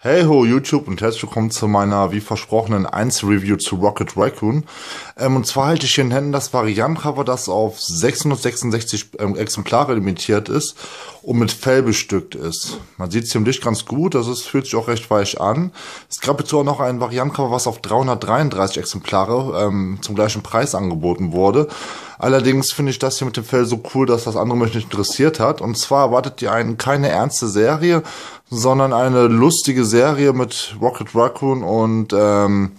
Hey ho YouTube und herzlich willkommen zu meiner wie versprochenen 1 Review zu Rocket Raccoon. Ähm, und zwar halte ich hier in Händen das Variantencover, das auf 666 ähm, Exemplare limitiert ist und mit Fell bestückt ist. Man sieht es hier im Licht ganz gut, das also ist, fühlt sich auch recht weich an. Es gab jetzt auch noch ein Variantencover, was auf 333 Exemplare ähm, zum gleichen Preis angeboten wurde. Allerdings finde ich das hier mit dem Fell so cool, dass das andere mich nicht interessiert hat. Und zwar erwartet ihr einen keine ernste Serie, sondern eine lustige Serie mit Rocket Raccoon und ähm,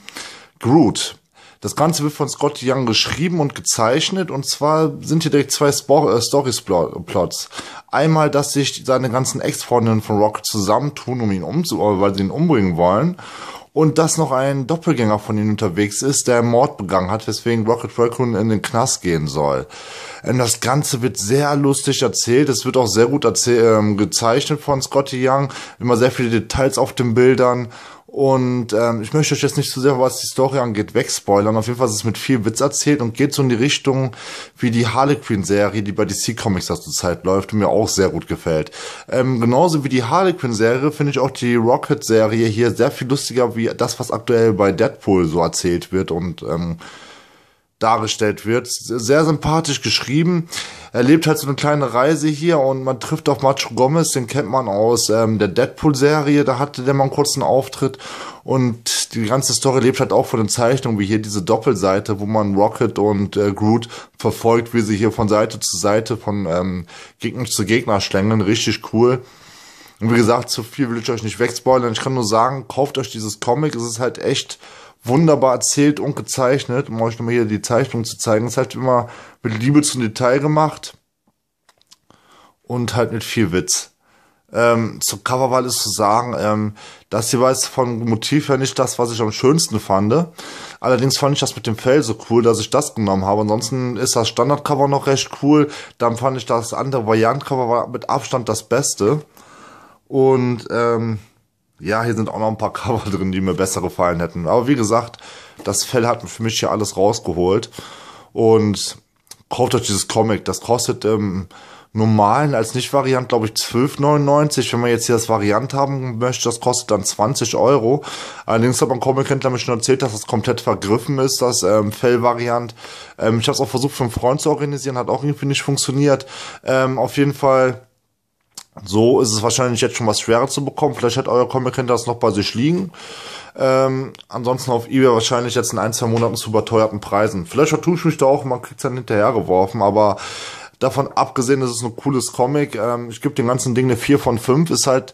Groot. Das Ganze wird von Scott Young geschrieben und gezeichnet und zwar sind hier direkt zwei äh, Story-Plots. Einmal, dass sich seine ganzen Ex-Freundinnen von Rocket zusammentun, um ihn umzu weil sie ihn umbringen wollen und dass noch ein Doppelgänger von ihnen unterwegs ist, der Mord begangen hat, weswegen Rocket Raccoon in den Knast gehen soll. Ähm, das Ganze wird sehr lustig erzählt, es wird auch sehr gut ähm, gezeichnet von Scotty Young, immer sehr viele Details auf den Bildern und ähm, ich möchte euch jetzt nicht zu sehr, was die Story angeht, wegspoilern. Auf jeden Fall ist es mit viel Witz erzählt und geht so in die Richtung wie die harlequin serie die bei DC Comics Zeit läuft und mir auch sehr gut gefällt. Ähm, genauso wie die harlequin serie finde ich auch die Rocket-Serie hier sehr viel lustiger wie das, was aktuell bei Deadpool so erzählt wird und ähm, dargestellt wird. Sehr sympathisch geschrieben. Er lebt halt so eine kleine Reise hier und man trifft auf Macho Gomez, den kennt man aus ähm, der Deadpool-Serie, da hatte der mal einen kurzen Auftritt. Und die ganze Story lebt halt auch von den Zeichnungen, wie hier diese Doppelseite, wo man Rocket und äh, Groot verfolgt, wie sie hier von Seite zu Seite, von ähm, Gegner zu Gegner schlängeln. Richtig cool. Und wie gesagt, zu viel will ich euch nicht wegspoilern. Ich kann nur sagen, kauft euch dieses Comic. Es ist halt echt wunderbar erzählt und gezeichnet. Um euch nochmal hier die Zeichnung zu zeigen. Es ist halt immer mit Liebe zum Detail gemacht und halt mit viel Witz. Ähm, zur Coverwahl ist zu sagen, ähm, das hier war jetzt vom Motiv her nicht das, was ich am schönsten fand. Allerdings fand ich das mit dem Fell so cool, dass ich das genommen habe. Ansonsten ist das Standardcover noch recht cool. Dann fand ich das andere Variantcover mit Abstand das Beste. Und ähm, ja, hier sind auch noch ein paar Cover drin, die mir besser gefallen hätten. Aber wie gesagt, das Fell hat für mich hier alles rausgeholt. Und kauft euch dieses Comic. Das kostet im ähm, normalen als Nicht-Variant, glaube ich, 12,99. Wenn man jetzt hier das Variant haben möchte, das kostet dann 20 Euro. Allerdings hat mein Comic-Händler mir schon erzählt, dass das komplett vergriffen ist, das ähm, Fell-Variant. Ähm, ich habe es auch versucht, für einen Freund zu organisieren, hat auch irgendwie nicht funktioniert. Ähm, auf jeden Fall so ist es wahrscheinlich jetzt schon was schwerer zu bekommen. Vielleicht hat euer Comic-Händler das noch bei sich liegen. Ähm, ansonsten auf eBay wahrscheinlich jetzt in ein, zwei Monaten zu überteuerten Preisen. Vielleicht vertue ich mich da auch, man kriegt es dann hinterhergeworfen, aber davon abgesehen, das ist ein cooles Comic. Ähm, ich gebe dem ganzen Ding eine 4 von 5. Ist halt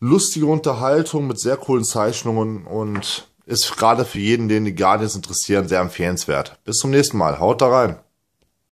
lustige Unterhaltung mit sehr coolen Zeichnungen und ist gerade für jeden, den die Guardians interessieren, sehr empfehlenswert. Bis zum nächsten Mal. Haut da rein.